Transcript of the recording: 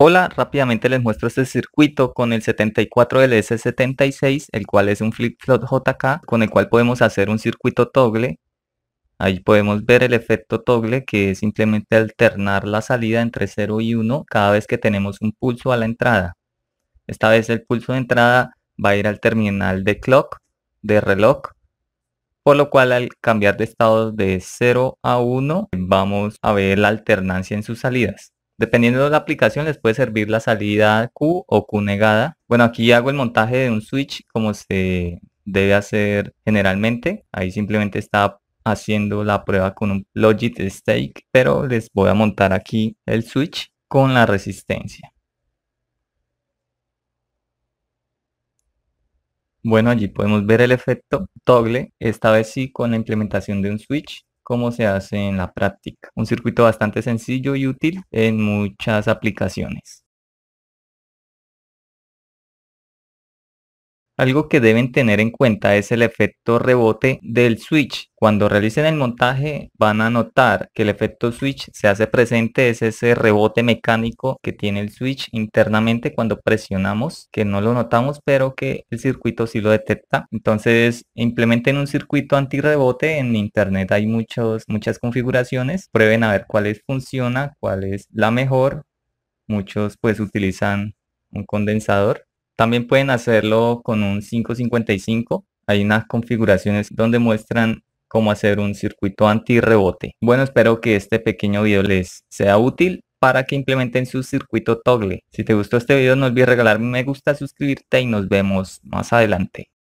Hola, rápidamente les muestro este circuito con el 74LS76, el cual es un flip-flop JK, con el cual podemos hacer un circuito toggle. Ahí podemos ver el efecto toggle, que es simplemente alternar la salida entre 0 y 1 cada vez que tenemos un pulso a la entrada. Esta vez el pulso de entrada va a ir al terminal de clock, de reloj, por lo cual al cambiar de estado de 0 a 1 vamos a ver la alternancia en sus salidas. Dependiendo de la aplicación les puede servir la salida Q o Q negada. Bueno, aquí hago el montaje de un switch como se debe hacer generalmente. Ahí simplemente está haciendo la prueba con un logic Stake, pero les voy a montar aquí el switch con la resistencia. Bueno, allí podemos ver el efecto toggle, esta vez sí con la implementación de un switch cómo se hace en la práctica. Un circuito bastante sencillo y útil en muchas aplicaciones. Algo que deben tener en cuenta es el efecto rebote del switch. Cuando realicen el montaje van a notar que el efecto switch se hace presente, es ese rebote mecánico que tiene el switch internamente cuando presionamos, que no lo notamos pero que el circuito sí lo detecta. Entonces implementen un circuito rebote en internet hay muchos, muchas configuraciones, prueben a ver cuál es, funciona, cuál es la mejor. Muchos pues utilizan un condensador también pueden hacerlo con un 555. Hay unas configuraciones donde muestran cómo hacer un circuito anti-rebote. Bueno, espero que este pequeño video les sea útil para que implementen su circuito toggle. Si te gustó este video no olvides regalarme un me gusta, suscribirte y nos vemos más adelante.